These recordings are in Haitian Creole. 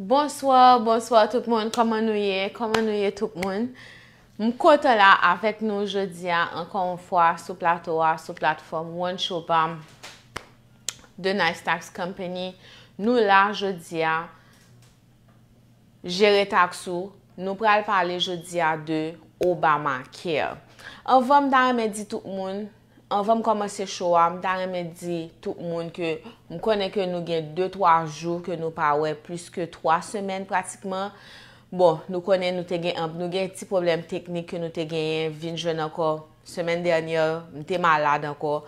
Bonsoir, bonsoir tout moun. Koman nou ye? Koman nou ye tout moun? M kote la avèk nou jodia ankon m fwa sou platoa, sou platform One Showbam de Nice Tax Company. Nou la jodia, jere taksu, nou pral pale jodia de Obama Care. Avom dan m edi tout moun. An va m komanse chowa, m dare me di tout moun ke m konen ke nou gen 2-3 jou ke nou pawe plus ke 3 semen pratikman. Bon, nou konen nou te gen, nou gen ti problem teknik ke nou te gen, vin jen anko, semen denyor, m te malade anko.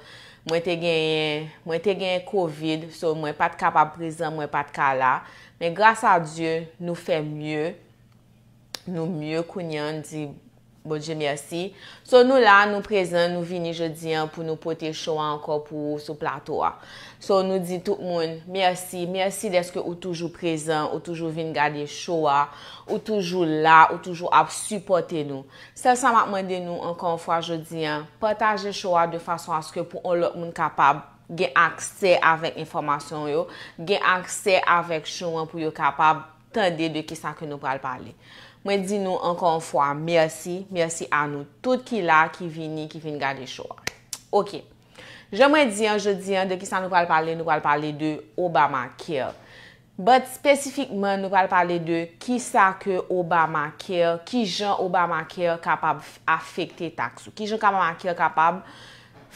Mwen te gen, mwen te gen COVID, so mwen pat kap aprizan, mwen pat kala. Men grasa diyo nou fe mye, nou mye kounyan di... Bonje, mersi. So nou la, nou prezen, nou vini, je diyan, pou nou pote chowa anko pou sou plato a. So nou di tout moun, mersi, mersi deske ou toujou prezen, ou toujou vini gade chowa, ou toujou la, ou toujou ap supporte nou. Sel sa mak mende nou ankon fwa, je diyan, potaje chowa de fason aske pou on lop moun kapab gen akse avèk informasyon yo, gen akse avèk chowa pou yo kapab tende de kisa ke nou pral pale. Mwen di nou ankon fwa, mersi, mersi anou. Tout ki la ki vini, ki vini gade chowa. Ok. Je mwen di an, je di an, de ki sa nou pal pale, nou pal pale de Obamacare. But spesifikman, nou pal pale de ki sa ke Obamacare, ki jan Obamacare kapab afekte taksou. Ki jan Obamacare kapab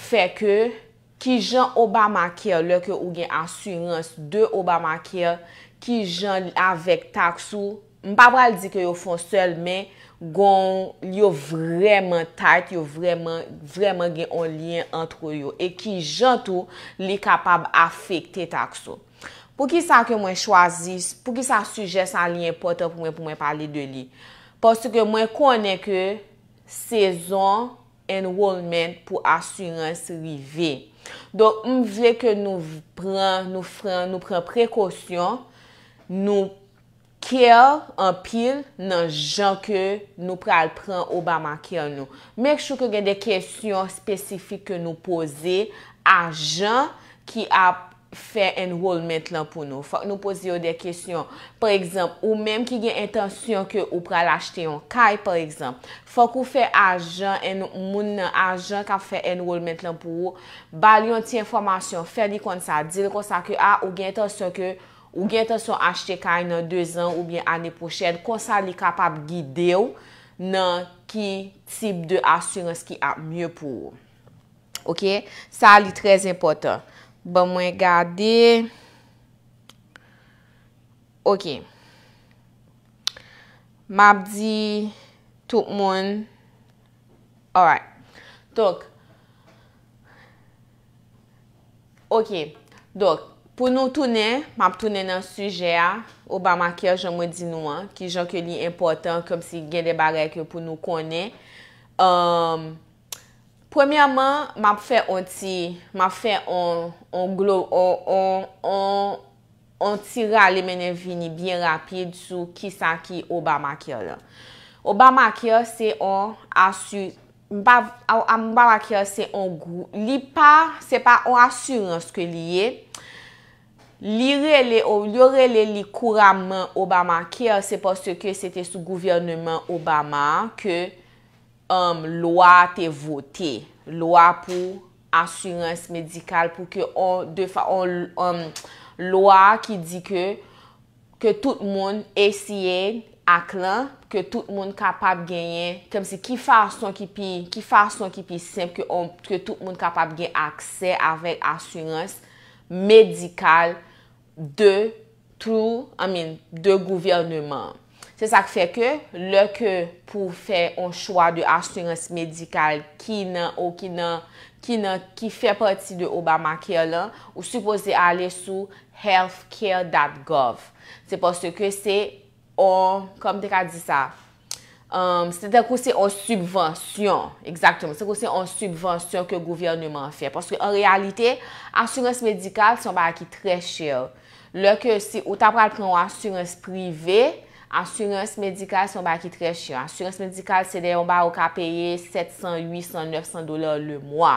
feke, ki jan Obamacare, leke ou gen asyons de Obamacare, ki jan avek taksou, Mpapal di ke yo fon selmen gon li yo vremen tight, yo vremen gen yon liyen antro yo. E ki jantou li kapab afekte takso. Pou ki sa ke mwen chwazis, pou ki sa suje san li important pou mwen pou mwen pali de li? Pou se ke mwen konen ke sezon enrollment pou asyrens rive. Don mvle ke nou pren prekosyon nou prekosyon kèl an pil nan jan ke nou pral pran ou ba man kèl nou. Mèk chou kè gen de kèsyon spesifik ke nou pose, ajan ki ap fè enrolment lan pou nou. Fòk nou pose yo de kèsyon, pèr ekzamp, ou mèm ki gen intasyon ke ou pral achte yon, kèy pèr ekzamp, fòk ou fè ajan en moun nan ajan kap fè enrolment lan pou ou, bal yon ti informasyon, fè di kon sa, dil kon sa ke a ou gen intasyon ke ou, Ou gen te son achete kay nan 2 an ou bie ane pochèn. Ko sa li kapap gidew nan ki tip de asyrens ki ap mye pou ou. Ok. Sa li trez impotant. Ba mwen gade. Ok. Map di. Tout moun. Alright. Tok. Ok. Dok. Poun nou tounen, map tounen nan suje a, Obamakyo jomo di nou an, ki jok yo li impotant, kom si gen de barek yo pou nou konen. Um, premiyaman, map fè an glou, an tira li menen vini bien rapide sou ki sanki Obamakyo la. Obamakyo se an asu, Ambabakyo se an gou, li pa se pa an asurans ke li ye, li rele li kouranman Obamakir, euh, se pos se ke se te sou gouvernement Obama, ke um, loa te vote, loa pou asyrens medikal, pou ke um, loa ki di ke, ke tout moun esye ak lan, ke tout moun kapap genye, kem se ki fason ki pi, ki fason ki pi semp, ke tout moun kapap genye akse, avek asyrens medikal, De, true, I mean, de gouvernement. Se sak fe ke, le ke pou fe on chwa de asyrense medikal ki nan, ou ki nan, ki nan, ki fe pati de Obamacare lan, ou suppose ale sou healthcare.gov. Se pou se ke se, on, kom te ka di sa, um, se te pou se on subvensyon, ekzaktoum, se pou se on subvensyon ke gouvernement fe. Poske, an realite, asyrense medikal son ba a ki tre chèl. Lè ke si ou ta pral pran asyrens privè, asyrens medikal son ba ki trechè. Asyrens medikal se de yon ba ou ka peye 700, 800, 900 dolar le mwa.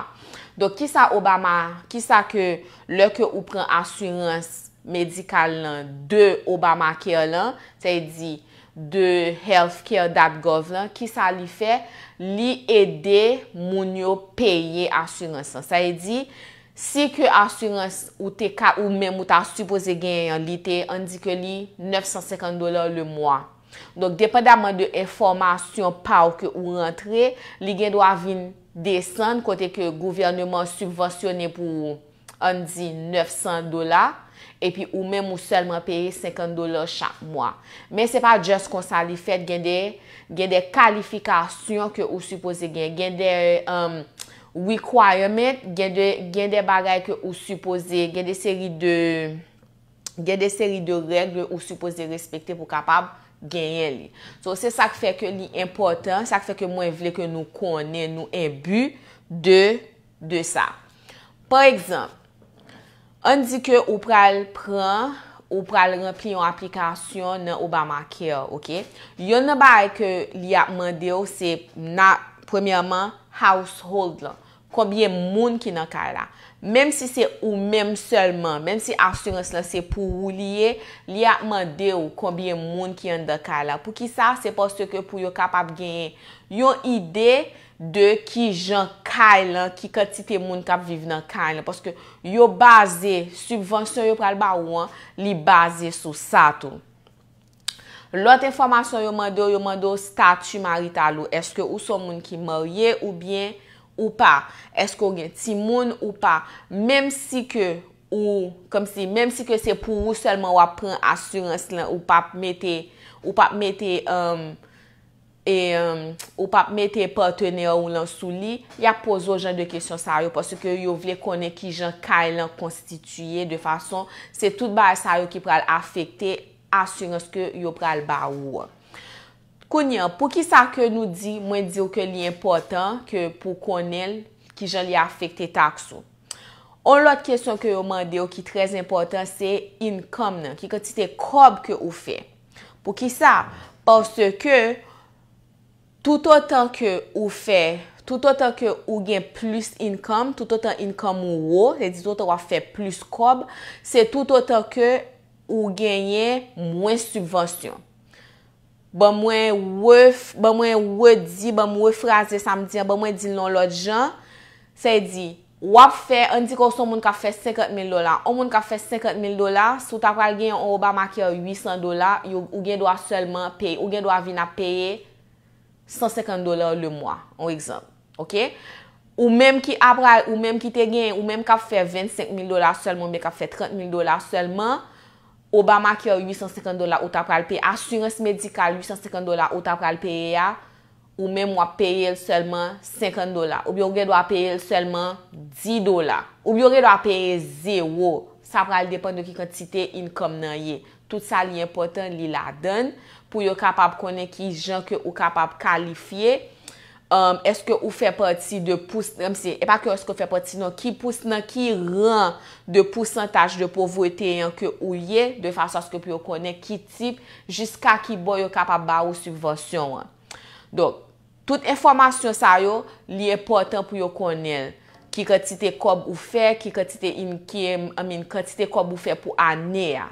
Don ki sa Obama, ki sa ke lè ke ou pran asyrens medikal lan de Obama keyo lan, sa yi di de Health Care Dat Gov lan, ki sa li fe li ede moun yo peye asyrens lan. Sa yi di... Si ke asurans ou te ka ou menm ou ta supose gen lite, an di ke li, 950 dolar le mwa. Donk depen daman de informasyon pa ou ke ou rentre, li gen do avin desan kote ke gouvernement subwasyon ne pou an di 900 dolar. E pi ou menm ou selman peye 50 dolar chak mwa. Men se pa just konsan li fet gen de kalifikasyon ke ou supose gen, gen de... Euh, requirement, gen de bagay ke ou suppose, gen de seri de regle ou suppose respekte pou kapab genyen li. So, se sak feke li important, sak feke mwen vle ke nou konen nou e bu de sa. Par ekzamp, an di ke ou pral pran, ou pral rempli yon aplikasyon nan Obamakeyo, ok? Yon ne baye ke li apman deyo se na, premiyaman, household la. konbyen moun ki nan kay la. Mem si se ou mem selman, mem si asyrense la se pou ou liye, liya mwade ou konbyen moun ki yon de kay la. Pou ki sa, se pos te ke pou yon kapap genye. Yon ide de ki jan kay la, ki katite moun kap viv nan kay la. Poske yon baze, subvensyon yon pral ba ou an, li baze sou sa tou. Lot informasyon yon mwade ou, yon mwade ou statu marital ou. Eske ou son moun ki mwade ou bien Ou pa, esko gen timoun ou pa, menm si ke ou, kom si, menm si ke se pou ou selman wap pren asyrens lan, ou pap mette, ou pap mette, um, e, um, ou pap mette partene ou lan sou li, ya pozo jen de kesyon sa yo, poso ke yo vle konen ki jen kay lan konstituye, de fason, se tout ba sa yo ki pral afekte asyrens ke yo pral ba ou an. Kounye, pou ki sa ke nou di, mwen di yo ke li important ke pou konel ki jan li afekte taksou. On lout kesyon ke yo mwen di yo ki trez important, se income nan, ki konti te kob ke ou fe. Pou ki sa, porske tout otan ke ou fe, tout otan ke ou gen plus income, tout otan income ou ou, se di tout otan ou a fe plus kob, se tout otan ke ou genye mwen subvansyon. ba mwen we di, ba mwen we fraze samdi, ba mwen di nan lot jan, se di, wap fe, an di kon son moun ka fe 50.000 dolar, an moun ka fe 50.000 dolar, sou ta pral gen yon euroba makye 800 dolar, ou gen doa selman pey, ou gen doa vina pey 150 dolar le mwa, an wik zan, ok? Ou menm ki ap pral, ou menm ki te gen, ou menm ka fe 25.000 dolar selman, Obama ki yo 850 dola ou tap pral pere. Asyrens medikal 850 dola ou tap pral pere ya. Ou mem wap pere selman 50 dola. Ou bi ori do ap pere selman 10 dola. Ou bi ori do ap pere 0. Sa pral depen do ki kantite income nan ye. Tout sa li important li la den. Pou yo kapap konen ki jan ke ou kapap kalifiye. Um, eske ou fe pati de poucentaj um, e non, de povote yon ke ou ye, de fasyon aske pou yo konen ki tip, jiska ki bo yo kap a ba ou subvasyon an. Dok, tout informasyon sa yo, li e portan pou yo konen ki katite kob ou fe, ki katite kob ou fe pou ane an.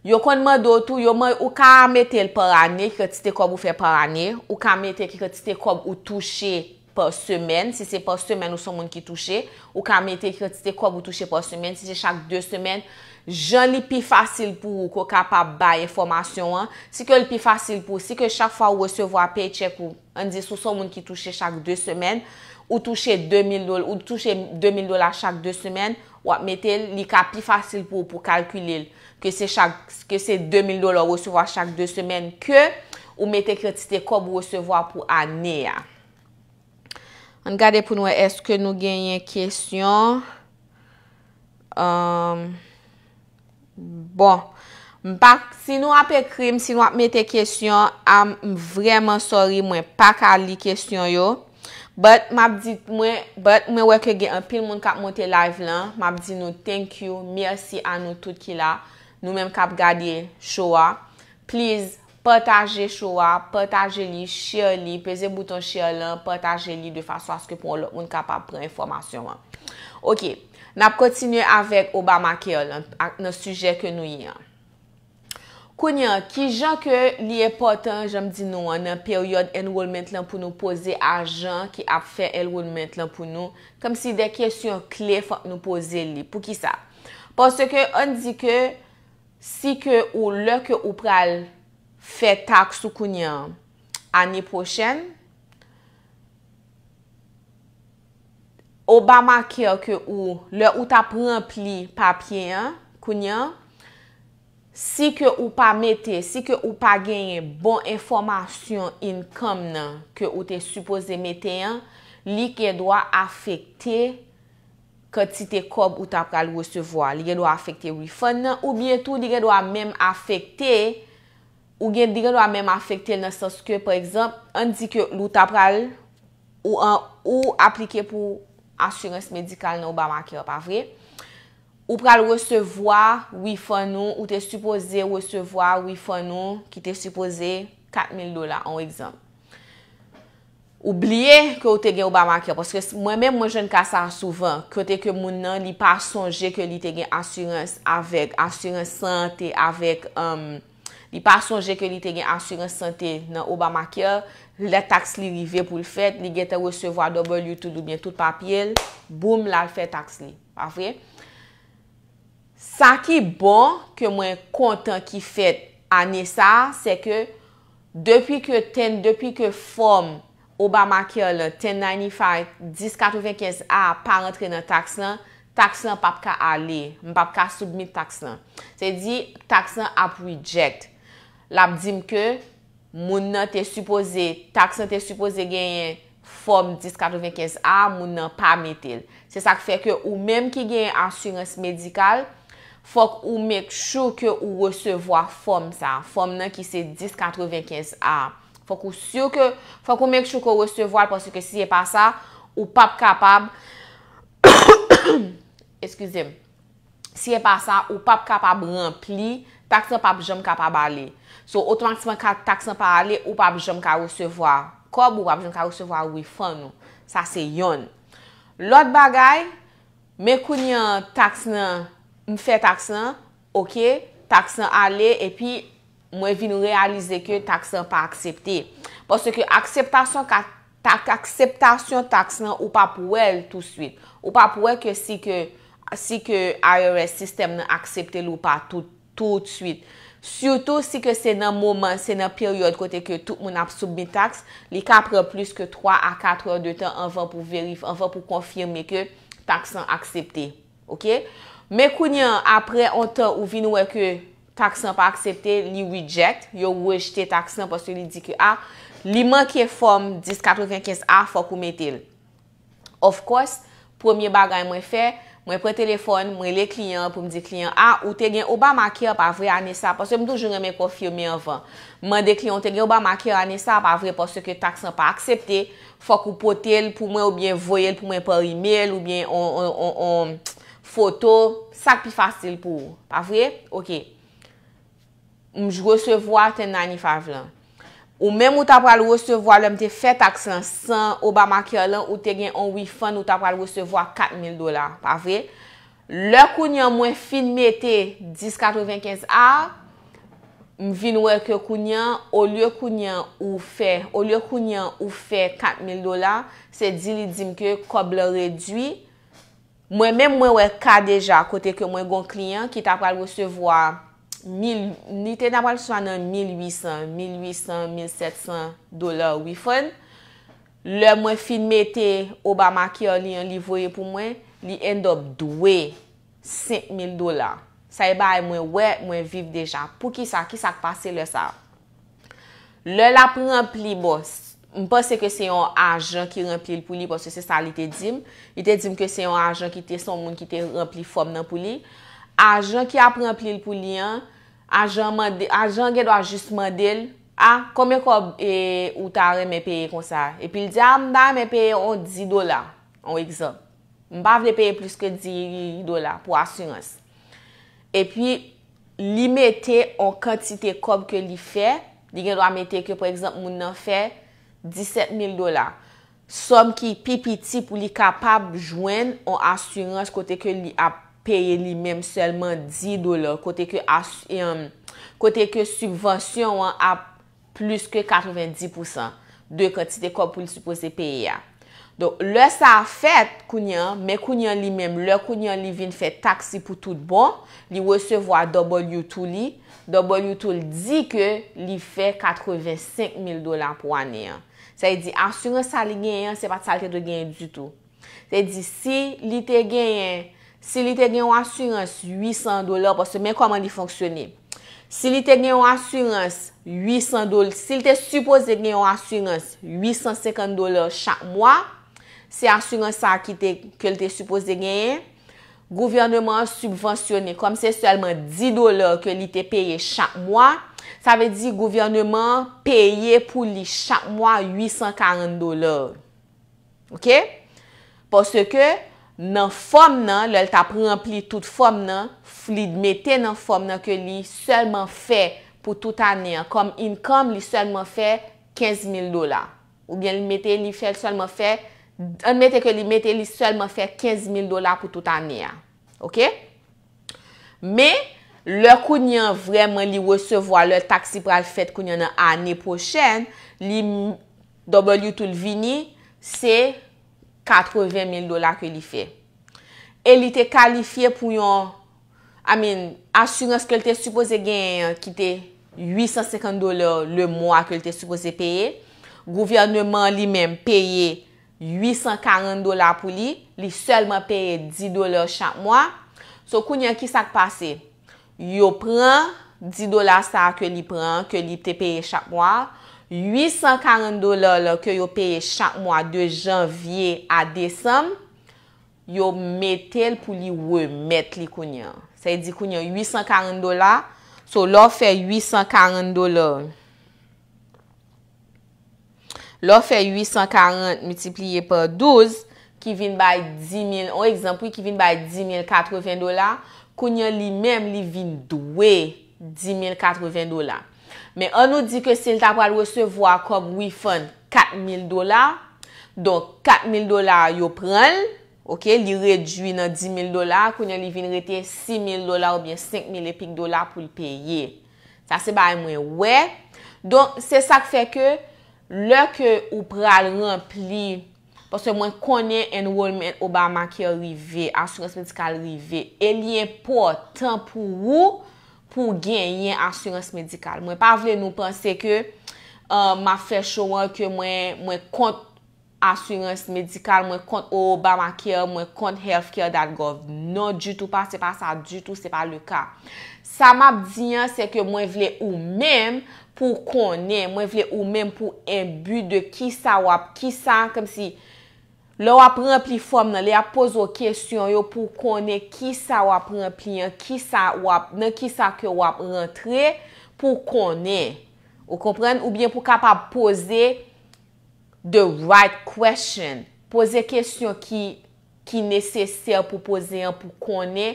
Yon kon mè do tou, yon mè ou ka mètè l pè rane, kè ti te kòb ou fè pè rane, ou ka mètè ki kè ti te kòb ou touche pè semen, si se pè semen ou son moun ki touche, ou ka mètè ki kè ti te kòb ou touche pè semen, si se chak dè semen, jan li pi fasil pou kò kapap baye formasyon an. Si ke l pi fasil pou, si ke chak fwa ou wesevwa pè che pou, an di sou son moun ki touche chak dè semen, ou touche 2000 dola chak dè semen, wap mètè li ka pi fasil pou pou kalkyli l. ke se 2000 dolar recevo a chak 2 semen ke ou mette kretite kob recevo a pou ane ya. An gade pou nou, eske nou genye kestyon? Euh, bon, si nou ap ekrim, si nou ap mette kestyon, am vreman sorry, mwen pak a li kestyon yo. But, mwen wè ke genye, pil moun kap mwote live lan, mwen ap di nou, thank you, merci a nou tout ki la. Nou menm kap gade chowa. Please, pataje chowa, pataje li, chie li, peze bouton chie lan, pataje li de fasa aske pou on kap apre informasyon. Ok, nap kontinye avèk Obama keyo lan, ak nan suje ke nou yon. Kounyon, ki jan ke li e patan, janm di nou an, nan peryon enrollment lan pou nou pose ajan ki ap fe enrollment lan pou nou, kom si de kyesyon kle fap nou pose li. Pou ki sa? Ponse ke, an di ke, Si ke ou lè ke ou pral fè taksou kounyan anè pochèn, ou ba makè ke ou lè ou tap rempli papyen kounyan, si ke ou pa metè, si ke ou pa genye bon informasyon in kom nan ke ou te suppose metè an, li ke dwa afekte kounyan. kwen ti te kob ou ta pral wesevoa. Li gen do a afekte wifan nan, ou bientou li gen do a mem afekte, ou gen di gen do a mem afekte nan saske, per ekzamp, an di ke lou ta pral ou aplike pou asyrens medikal nan Obama ki yo pa vre, ou pral wesevoa wifan nou, ou te supose wesevoa wifan nou ki te supose 4,000 dola, an ekzamp. oubliye ke ou te gen Obamacare, poske mwen men mwen jen kasa souvan, kote ke moun nan, li pa sonje ke li te gen asyrens avek, asyrens sante, avek, euh, li pa sonje ke li te gen asyrens sante nan Obamacare, la taks li rive pou l'fet, li gete wesevo adobon loutou loubyen, tout papil, boum la l'fet taks li, pa vwe? Sa ki bon, ke mwen kontan ki fet ane sa, se ke, depi ke ten, depi ke form Obama ke 1095-1095-A pa rentre nan taks nan, taks nan pap ka ale, m pap ka submit taks nan. Se di, taks nan ap rejekte. Lap di m ke, moun nan te suppose, taks nan te suppose genye form 1095-A, moun nan pa metil. Se sak fe ke ou menm ki genye ansyrense medikal, fok ou mek chou ke ou resevoa form sa, form nan ki se 1095-A. Fok ou sure ke, fok ou mek chou ko resevoir porsi ke si e pa sa, ou pap kapab Eskize, si e pa sa, ou pap kapab rempli, taksan pa pou jom kapab ale. So, otman kasi pa taksan pa ale, ou pap jom ka resevoir. Kob ou pa pou jom ka resevoir, wifan nou. Sa se yon. Lot bagay, mekoun yon taksan, mfe taksan, ok, taksan ale, e pi, mwen vin realize ke taks an pa aksepte. Pwese ke akseptasyon taks nan ou pa pou el tout suite. Ou pa pou el ke si ke IRS sistem nan aksepte lou pa tout suite. Soutou si ke se nan mouman, se nan peryode kote ke tout moun ap soubbi taks, li kapre plus ke 3 a 4 an de tan anvan pou verif, anvan pou konfirme ke taks an aksepte. Mwen konyen apre an tan ou vin wè ke... taksan pa aksepte, li reject, yo wèjte taksan pwòsè li di ki a, ah, li manke fòm 1095 a fòk ou metel. Of course, pwòmye bagay mwen fè, mwen pre telefon, mwen le klyen, pwòm di klyen a, ah, ou te gen oba makye an pa vre anesa, pwòsè mwen doujoun reme kon firme anvan. Mwen de klyen te gen oba makye anesa, an pa vre pwòsè ki taksan pa aksepte, fòk ou potel pou mwen ou bien voyel, pou mwen par e-mail, ou bien foto, sak pi fasil pou, pa vre? Ok. m j resevo a ten nanifav lan. Ou menm ou ta pral resevo a, lèm te fet aksan san Obamakya lan, ou te gen an wifan ou ta pral resevo a 4.000 dolar, pa vre. Le kounyan mwen finmete 10.95 a, m vin wè ke kounyan, ou lè kounyan ou fe 4.000 dolar, se di li dim ke kob lè redwi. Mwen menm mwen wè ka deja, kote ke mwen gon kliyan ki ta pral resevo a 4.000, Ni te nabal sou anan 1800, 1800, 1700 dolar wifon. Le mwen finmete Obama ki an li yon li voye pou mwen, li endop dwe 5000 dolar. Sa e bay mwen wek mwen viv deja. Pou ki sa? Ki sa k'pase le sa? Le la pou rempli boss, mwen pense ke se yon ajan ki rempli pou li pwese se sa li te dim. Li te dim ke se yon ajan ki te son moun ki te rempli fom nan pou li. Mwen pense ki se yon ajan ki te son moun ki te rempli fom nan pou li. ajan ki ap remplil pou li an, ajan gen do ajustman dil, a, kome kob e ou tare me peye kon sa. E pi li diyan, ah, mba me peye on 10 dola, an wik zan. Mba vle peye plus ke 10 dola pou asyranse. E pi, li mette an kantite kob ke li fe, li gen do a mette ke prekzant moun an fe, 17000 dola. Som ki pi piti pou li kapab jwen an asyranse kote ke li ap prekzant. peye li menm selman 10 dolar, kote ke subvensyon an ap plus ke 90% de konti te kop pou li supo se peye ya. Don, le sa fèt kounyan, men kounyan li menm, le kounyan li vin fèt taksi pou tout bon, li wesevo a dobol yotou li, dobol yotou li di ke li fèt 85 mil dolar pou ane yan. Se yi di, asyoun sa li genyen, se pa tsa lte do genyen du tout. Se yi di, si li te genyen, Si li te gen yon assurans 800 dolar, pas se men koman di fonksyone. Si li te gen yon assurans 800 dolar, si li te suppose gen yon assurans 850 dolar chak mwa, se assurans sa ki te, ke li te suppose gen, gouvernement subvansyone, kom se selman 10 dolar ke li te peye chak mwa, sa ve di gouvernement peye pou li chak mwa 840 dolar. Ok? Pas se ke, nan fòm nan, lèl ta prèmpli tout fòm nan, flid metè nan fòm nan ke li sèlman fè pou tout anè an, kom income li sèlman fè 15 000 dolar. Ou bien, li metè li fèl sèlman fè an metè ke li metè li sèlman fè 15 000 dolar pou tout anè an. Ok? Mè, lè kounyan vreman li wesevoa lèl taksi pral fèt kounyan an anè pochèn, li dobel yu tout l'vini, se... 80,000 dola euh, ke li fe. E li te kalifiye pou yon, amin, asyranse ke li te supose gen kite 850 dola le mwa ke li te supose peye. Gouvyanman li men peye 840 dola pou li. Li selman peye 10 dola chak mwa. So kounyan ki sak pase? Yo pren 10 dola sa ke li pren, ke li te peye chak mwa. 840 dolar ke yo peye chak mwa de janvye a desem, yo metel pou li wè met li kounyan. Se di kounyan 840 dolar, so lò fè 840 dolar. Lò fè 840 multipliye pa 12, ki vin bay 10.000, an ekzampou ki vin bay 10.080 dolar, kounyan li mèm li vin dwe 10.080 dolar. Men an nou di ke sel ta pral wesevo akom wifon 4,000 dolar. Donk 4,000 dolar yo pral. Ok, li redwi nan 10,000 dolar. Kwenye li vin rete 6,000 dolar ou bien 5,000 epik dolar pou li peye. Sa se bae mwen we. Donk se sa ke feke, lak ou pral rempli. Pase mwen konen enrollment Obama ki a rive. Asurans medikal rive. El yon portan pou wou. pou genyen asyrens medikal. Mwen pa vle nou pense ke euh, ma fechouan ke mwen kont asyrens medikal, mwen kont Obamacare, mwen kont Healthcare da gov. Non, du tout pa, se pa sa du tout, se pa le ka. Sa map diyan, se ke mwen vle ou menm pou konen, mwen vle ou menm pou embu de ki sa wap, ki sa, kem si Lè wap rempli fòm nan lè ap pozo kèsyon yo pou konè ki sa wap rempli an, ki sa wap, nan ki sa ke wap rentre pou konè. Ou kompren ou bien pou kapap pose the right question. Pose kèsyon ki, ki nèsesèr pou pose an pou konè.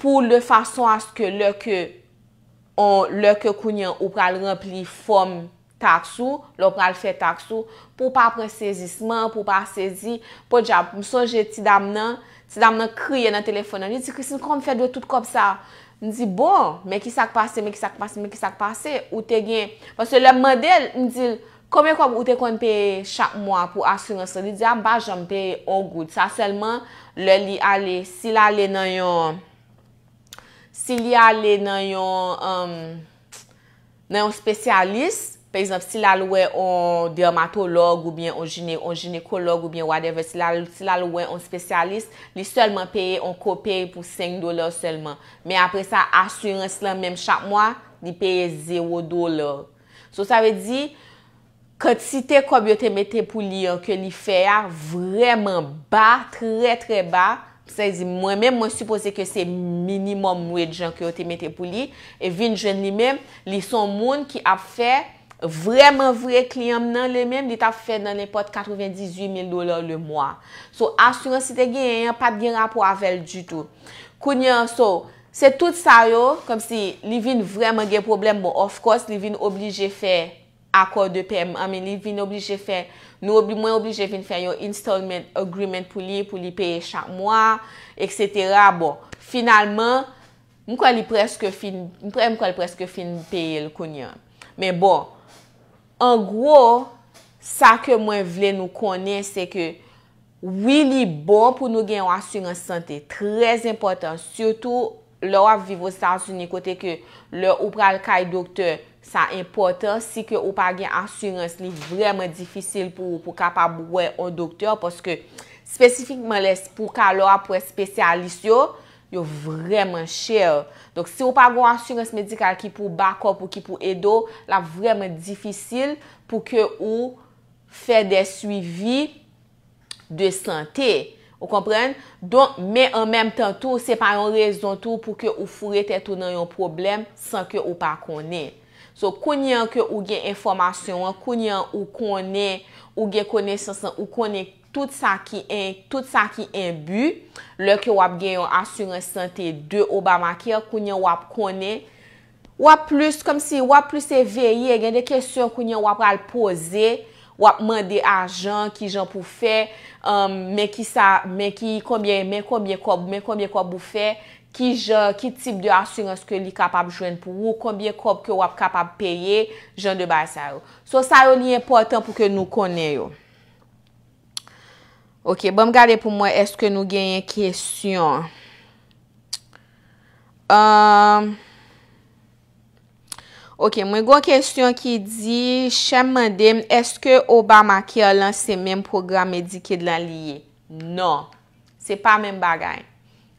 Pou le fason aske lè ke, lè ke kounen ou pral rempli fòm taksou, lopral fè taksou, pou pa apre sezisman, pou pa sezi, pou dja, msonje ti dam nan, ti dam nan kriye nan telefonan, ni ti krisin kon fè dwe tout kop sa, ni di, bon, meki sak pase, meki sak pase, meki sak pase, ou te gen, parce le model, ni dil, komekop ou te kon pey chak mwa pou asyrense, ni di, a bajan pey ogout, sa selman, le li ale, si la le nan yon, si li ale nan yon, nan euh, yon spesyalist, Per exemple, si la louè an dermatolog ou bien an ginecolog ou bien whatever, si la louè an spesyalist, li selman paye, an ko paye pou 5 dolar selman. Men apre sa, assurance lan menm chak mwa, li paye 0 dolar. So, sa ve di, kot si te kob yo te mette pou li an ke li fè a vremen ba, tre tre ba, sa yi di, mwen menm mwen suppose ke se minimum wèd jan ke yo te mette pou li, e vin jen li menm, li son moun ki ap fè... Vremen vre kliyam nan le menm, li ta ffe nan le pot 98000 dolar le mwa. So, asuransi te gen, yon pat gen rapo avel du tout. Kounyan, so, se tout sa yo, kom si li vin vremen gen problem, bo, of course, li vin oblije fe akor de pèm. Amè, li vin oblije fe, nou mwen oblije fin fe yo installment agreement pou li, pou li pèye chak mwa, etc. Bo, finalman, mwen kwa li preske fin, mwen kwa li preske fin pèye l kounyan. Men, bo... An gwo, sa ke mwen vle nou konen se ke wili bon pou nou gen yon asurans sante. Trez impotant. Siotou, lor avivo sa asunikote ke lor ou pral kay doktor sa impotant. Si ke ou pa gen asurans li vreman difisil pou kapab wè yon doktor. Poske spesifikman les pou ka lor apwè spesyalist yo. yo vremen chè. Donk, si ou pa gwa asyrense medikal ki pou bakop ou ki pou edo, la vremen difisil pou ke ou fè de suivi de sante. Ou kompren? Donk, men an menm tan tou, se pa yon rezon tou pou ke ou fure tè tou nan yon problem san ke ou pa konen. So, konyen ke ou gen informasyon, konyen ou konen, ou gen konen sensan, ou konen, tout sa ki en bu, lò ki wap gen yon asyrens sante de Obamakir, kounyan wap konen, wap plus, kom si wap plus eveye, gen de kesyon kounyan wap al pose, wap mande ajan, ki jan pou fe, um, men ki sa, men ki, konbyen, men konbyen kob, men konbyen kob pou fe, ki jan, ki tip de asyrens ke li kapab jwen pou ou, konbyen kob ke wap kapab peye, jan de bay sa yo. So sa yo li important pou ke nou konen yo. Ok, bom gade pou mwen, eske nou genyen kestyon. Ehm, ok, mwen gwen kestyon ki di, chanm mandem, eske Obamacare lan se menm program Medicaid lan liye? Non. Se pa menm bagay.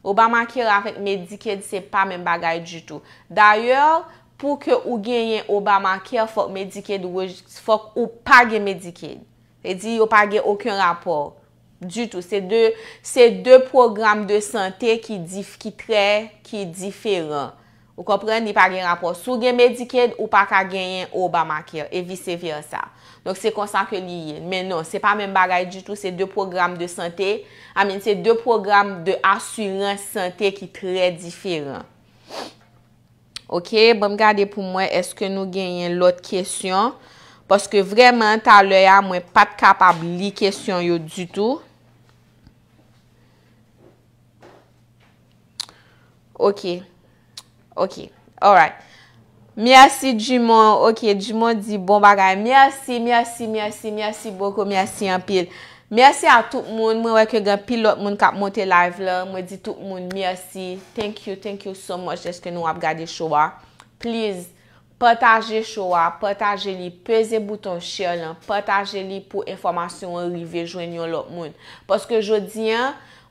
Obamacare avet Medicaid, se pa menm bagay du tout. D'ayor, pou ke ou genyen Obamacare fok Medicaid, fok ou page Medicaid. E di, yo page okyon rapor. Du tout, se de programe de sante ki tre, ki diferent. Ou kompren, ni pa gen rapor sou gen mediken ou pa ka gen yon Obamaker, e vice versa. Donk se konsant ke li yon. Men non, se pa men bagay du tout se de programe de sante. Amin, se de programe de asurans sante ki tre diferent. Ok, bom gade pou mwen, eske nou gen yon lote kesyon? Paske vremen ta lè ya mwen pat kapab li kesyon yo du tou. Ok. Ok. Alright. Mersi Djimon. Ok. Djimon di bon bagay. Mersi. Mersi. Mersi. Mersi boko. Mersi yon pil. Mersi a tout moun. Mwen wè ke gen pil lot moun kap monte live la. Mwen di tout moun. Mersi. Thank you. Thank you so much. Eske nou ap gade show a. Please. Please. Pataje chowa, pataje li, pese bouton chè lan, pataje li pou informasyon rive jwen yon lot moun. Paske jodi,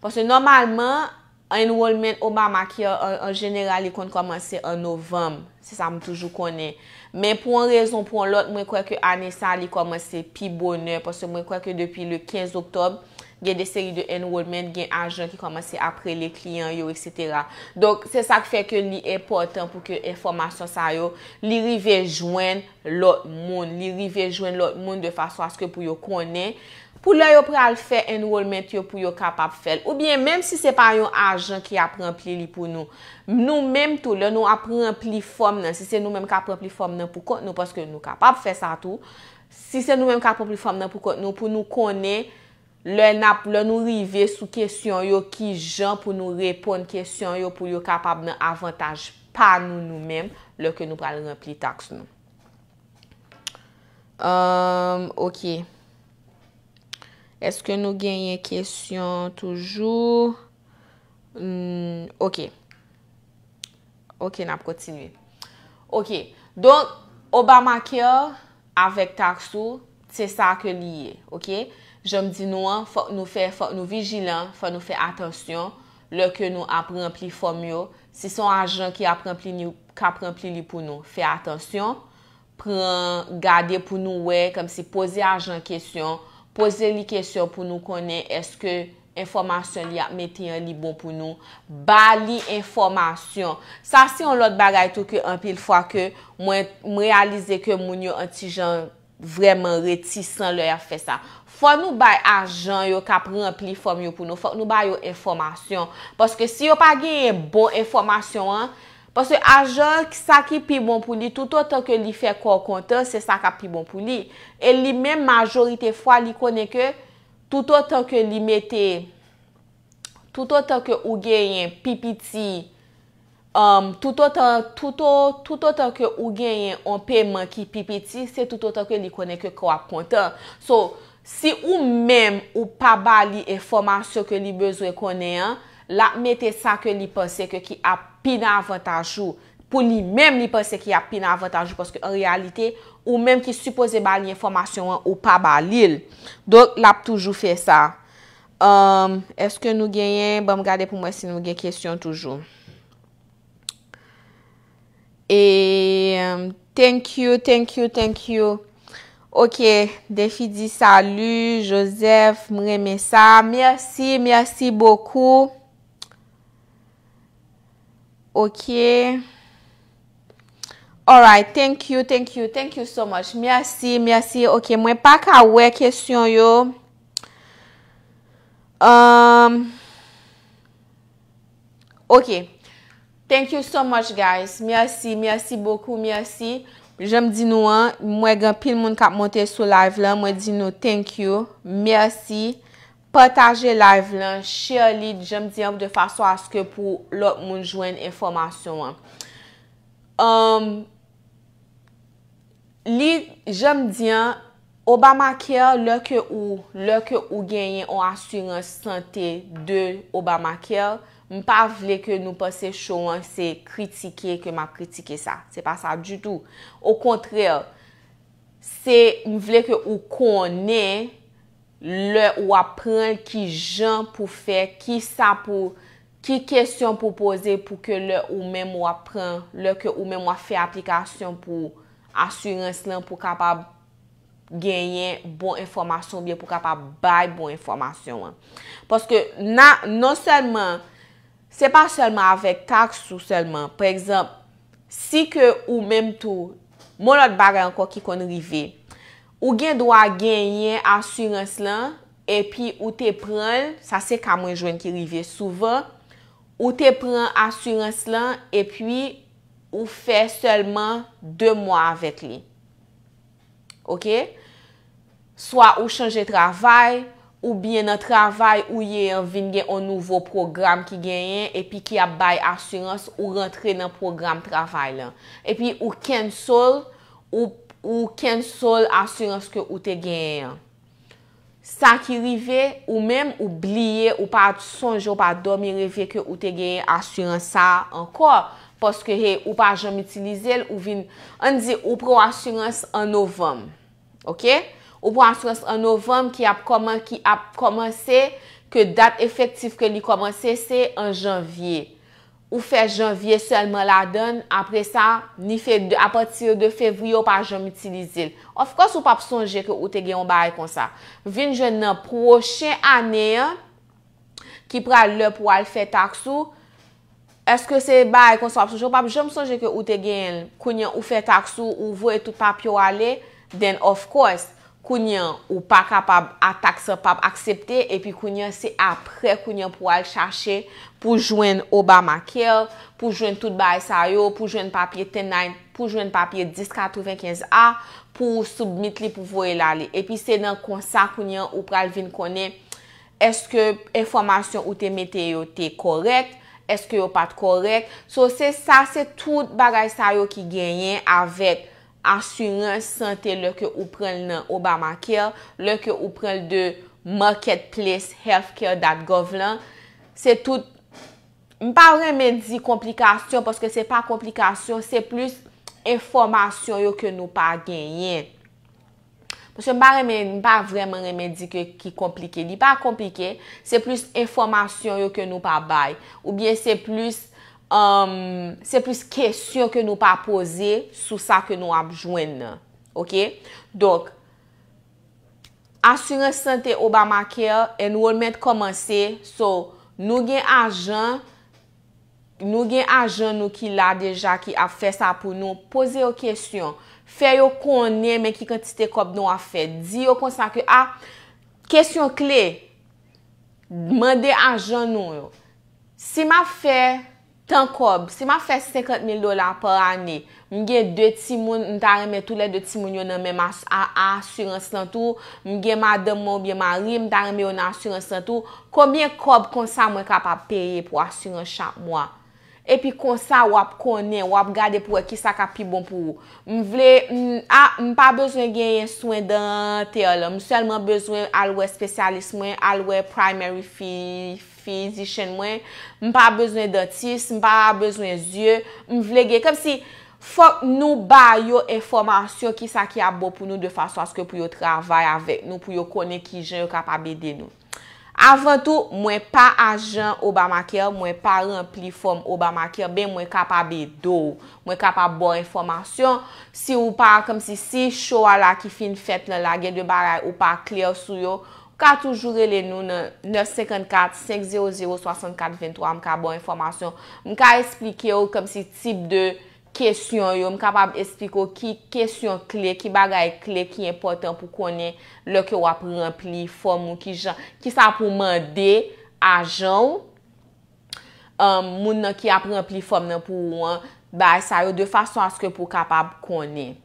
paske normalman, anwolmen Obama ki an jenera li kon komanse an novem, se sa m toujou konen. Men pou an rezon, pou an lot, mwen kweke anè sa li komanse pi bonè, paske mwen kweke depi le 15 oktob, gen de seri de enrollment, gen ajan ki komanse apre le klyen yo, etc. Donk, se sa ke fe ke li e potan pou ke informasyon sa yo, li rive jwen lot moun, li rive jwen lot moun de fasyon aske pou yo konen, pou le yo pral fe enrollment yo pou yo kapap fel. Ou bien, menm si se pa yon ajan ki apren pli li pou nou, nou menm tou, le nou apren pli fom nan, si se nou menm kapren pli fom nan pou konen, poske nou kapap fe sa tou, si se nou menm kapren pli fom nan pou konen, Le nou rive sou kesyon yo ki jan pou nou repon kesyon yo pou yo kapab nan avantaj pa nou nou men, le ke nou pral renpli taks nou. Ehm, ok. Eske nou genye kesyon toujou? Hmm, ok. Ok, nan potinwe. Ok, don Obamaker avek taksou, se sa ke liye, ok? Jom di non, nou an, fòk nou vijilan, fòk nou fè atensyon, lò ke nou apren pli fòm yo. Si son ajan ki apren pli li pou nou, fè atensyon, pran, gade pou nou we, kom si pose ajan kèsyon, pose li kèsyon pou nou konen, eske informasyon li apmeti an li bon pou nou. Ba li informasyon. Sa si yon lot bagay tou ke an pil fwa ke mwen mwè alize ke moun yo an ti jan vremen retisan lò ya fè sa. fòk nou bay ajan yo kap rempli fòm yo pou nou, fòk nou bay yo enformasyon. Pòske si yo pa genyen bon enformasyon an, pòske ajan sa ki pi bon pou li, tout an tan ke li fè kwa kontan, se sa ka pi bon pou li. E li men majorite fwa li konen ke, tout an tan ke li mette, tout an tan ke ou genyen pipiti, um, tout an tan ke ou genyen an pèman ki pipiti, se tout an tan ke li konen ke kwa kontan. So, Si ou mèm ou pa bali e formasyon ke li bezwe kone an, la mète sa ke li pense ke ki ap pina avantajou. Po li mèm li pense ki ap pina avantajou, poske en realite, ou mèm ki suppose bali e formasyon an ou pa balil. Dok, la ap toujou fè sa. Um, Est-ce que nou genyen? Bon, mou gade pou mwen si nou genyen kèsyon toujou. Et... Um, thank you, thank you, thank you. Ok, defi di salu, josef, mreme sa. Mersi, mersi bokou. Ok. Alright, thank you, thank you, thank you so much. Mersi, mersi, ok, mwen pa ka wey kesyon yo. Um, ok, thank you so much guys. Mersi, mersi bokou, mersi. Jèm di nou an, mwen gen pil moun kap monte sou live lan, mwen di nou thank you, merci, pataje live lan, share li, jèm di an, de fasyo aske pou lòk moun jwen informasyon an. Um, li, jèm di an, Obamacare, lòk ou, lòk ou genyen an asyren sante de Obamacare. M pa vle ke nou pase chowan se kritike ke ma kritike sa. Se pa sa du tou. Ou kontre, se m vle ke ou konen le ou apren ki jan pou fe, ki sa pou, ki kesyon pou pose pou ke le ou men m wapren, le ke ou men m wap fe aplikasyon pou asyrens lan pou kapab genyen bon informasyon, ou bien pou kapab bay bon informasyon. Poske non selman, Se pa selman avèk taks ou selman. Pè ekzamp, si ke ou mèm tou, moun lòt bagè anko ki kon rive, ou gen dwa genyen asyrens lan, epi ou te pren, sa se kamwen jwen ki rive souvan, ou te pren asyrens lan, epi ou fè selman 2 mwa avèk li. Ok? Soa ou chanje travay, Ou biye nan travay ou ye yon vin gen an nouvo program ki genyen epi ki ap baye asyranse ou rentre nan program travay lan. Epi ou kensol asyranse ke ou te genyen. Sa ki rive ou menm oubliye ou pa sonjou pa domi rive ke ou te genyen asyranse sa ankor. Poske he ou pa jom itilize el ou vin. An di ou pro asyranse an novem. Ok? Ou pou answes an novem ki ap koman, ki ap komanse, ke dat efektif ke li komanse, se an janvye. Ou fe janvye selman la den, apre sa, ni fe apatir de fevriyo pa jom itilize. Ofkos ou pap sonje ke ou te gen yon bay kon sa. Vin jen nan proche aneya, ki pra lop wale fe taksu, eske se bay kon sa. Ou pap jom sonje ke ou te gen kwenye ou fe taksu, ou vwe tout pap yo ale, den ofkos. kounyan ou pa kapab atak se pap aksepte epi kounyan se apre kounyan pou al chache pou jwen Obamacare, pou jwen tout bagay sa yo, pou jwen papye 10.9, pou jwen papye 10.95a pou soubmit li pou voye la li. Epi se nan konsa kounyan ou pral vin kone eske informasyon ou te mete yo te korek, eske yo pat korek. So se sa, se tout bagay sa yo ki genyen avet Asyren, sante, leke ou prel nan Obamacare, leke ou prel de Marketplace, Healthcare, dat gov lan. Se tout, m pa remedi komplikasyon, poske se pa komplikasyon, se plus informasyon yo ke nou pa genyen. Poske m pa remedi, m pa vremen remedi ki komplike. Li pa komplike, se plus informasyon yo ke nou pa bay. Ou bien se plus... se plis kesyon ke nou pa pose sou sa ke nou ap jwen nan. Ok? Dok, Asyren Sante Obamake a, e nou wou lmen te komanse, sou nou gen ajan, nou gen ajan nou ki la deja ki ap fe sa pou nou, pose yo kesyon, fe yo konen men ki kantiste kop nou a fe, di yo konsa ki, a, kesyon kle, mande ajan nou yo. Si ma fe, se, Tan kob, se ma fe 50,000 dolar per ane, mwen gen 2 timoun, mwen ta reme tout le 2 timoun yon ane mwen ma asyrense lantou, mwen gen ma demou, mwen gen ma rim, mwen ta reme yon asyrense lantou, konbyen kob konsa mwen kapap peye pou asyrense chak mwen? Epi konsa wap konen, wap gade pou ekisa kapi bon pou ou. Mwen pa bezwen gen yon swen dan teyo, mwen selman bezwen alwe spesyalisme, alwe primary fee. mwen, mwen pa bezwen dotis, mwen pa bezwen zye, mwen vle gey kom si fok nou ba yo enformasyon ki sa ki a bo pou nou de fasyon aske pou yo travay avek, nou pou yo kone ki jen yo kapabe denou. Avantou, mwen pa ajan Obamacare, mwen pa rempli fom Obamacare, ben mwen kapabe dou, mwen kapabe bon enformasyon, si ou pa kom si si chowa la ki fin fet nan la gen de baray ou pa kler sou yo, ka toujoure le nou nan 954-500-6423, m ka bon informasyon. M ka esplike ou kom si tip de kesyon yo, m kapab esplike ou ki kesyon kle, ki bagay kle, ki important pou konen lò ki ou ap rempli fòm ou ki jan. Ki sa pou mande ajan ou um, moun nan ki ap rempli fòm nan pou ou an, bay sa yo de fason aske pou kapab konen.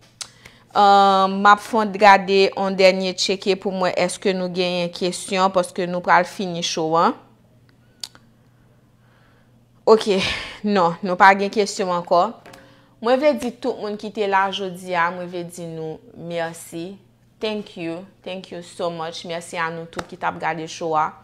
Euh, Ma pou fonde gade an denye cheke pou mwen eske nou genyen kesyon Poske nou pral fini show an Ok, non, nou pral genyen kesyon anko Mwen ve di tout moun ki te la jodi an Mwen ve di nou, merci Thank you, thank you so much Merci an nou tout ki tap gade show an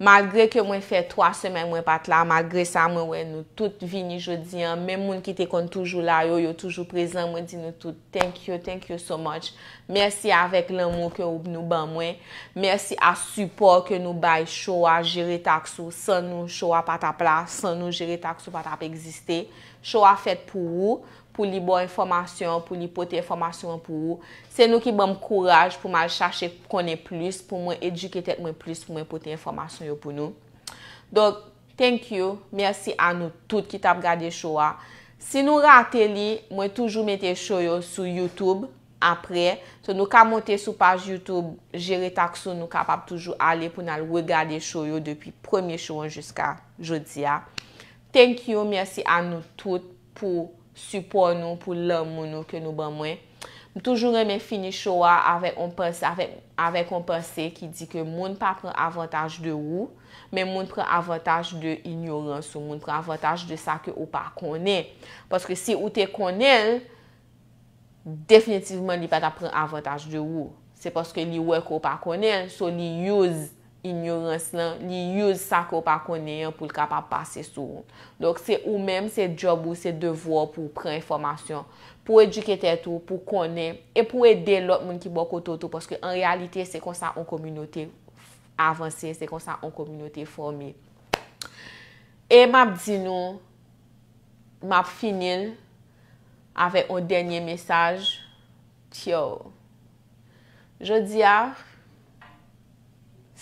Malgre ke mwen fè 3 semen mwen pat la, malgre sa mwen wè nou tout vini jodi an, men moun ki te kon toujou la, yo yo toujou prezant, mwen di nou tout thank you, thank you so much. Mersi avèk l'amou ke oub nou ban mwen. Mersi a support ke nou bay chowa, jiri taksou, san nou chowa pat ap la, san nou jiri taksou pat ap egziste. Chowa fèt pou ou. pou li bon informasyon, pou li pote informasyon pou ou. Se nou ki bom kouraj pou mal chache konen plus, pou mwen eduketek mwen plus pou mwen pote informasyon yo pou nou. Donk, thank you, merci a nou tout ki tap gade show a. Si nou rate li, mwen toujou mette show yo sou YouTube apre. Se nou ka monte sou page YouTube, jere tak sou nou kapap toujou ale pou nal regade show yo depi premye show an jiska jodi a. Thank you, merci a nou tout pou... supon nou pou lèm moun nou ke nou ban mwen. M toujoun reme fini chowa avèk on pense ki di ke moun pa pren avantage de wou, men moun pren avantage de ignorans ou moun pren avantage de sa ke ou pa konen. Paske si ou te konen, definitivman li pa ta pren avantage de wou. Se paske li wèk ou pa konen, so li youse. ignorance lan, ni use sa ko pa kone yon pou l kapap pase sou. Donk se ou menm se job ou se devour pou pren informasyon, pou edukete tou, pou kone, e pou ede lot moun ki bokotou tou, pwoske an realite se konsa an kominote avanse, se konsa an kominote fome. E map di nou, map finil, avek ou denye mesaj, tiyo. Je di a,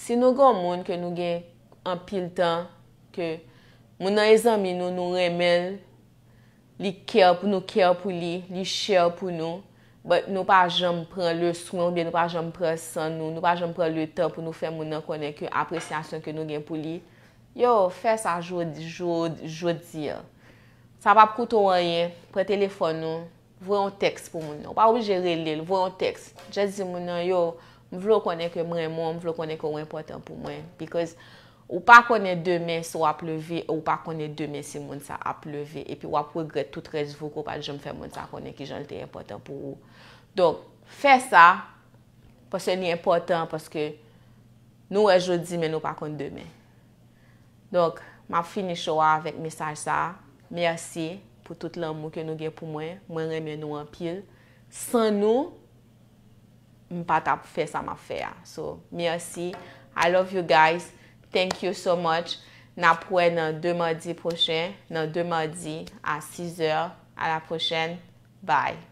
Se nou gwa moun ke nou gen an pil tan, ke mounan e zanmi nou nou remel, li kèr pou nou kèr pou li, li chèr pou nou, nou pa jom pran lè soun bi, nou pa jom pran san nou, nou pa jom pran lè tan pou nou fè mounan konen ke apresyasyon ke nou gen pou li, yo, fè sa jodi, jodi, jodi ya. Sa pa pou koutou wanyen, pou telefon nou, vwe yon teks pou mounan. Ou pa oubi jere lè lè, vwe yon teks. Je zi mounan, yo, M vlo konen ke mren moun, m vlo konen ke ou important pou mwen. Because ou pa konen demen se ou a pleve, ou pa konen demen se moun sa a pleve. E pi ou a pregret tout resvou ko pati jom fe moun sa konen ki jolte important pou ou. Donk, fe sa, pas se ni important paske nou e jodi men nou pa konen demen. Donk, map finish ou a vek mesaj sa. Merci pou tout l'amou ke nou gen pou mwen. Mwen remen nou an pil. San nou... m pata pou fè sa ma fè a. So, mi yasi. I love you guys. Thank you so much. Na pou e nan demadi prochen. Nan demadi a 6 or. A la prochen. Bye.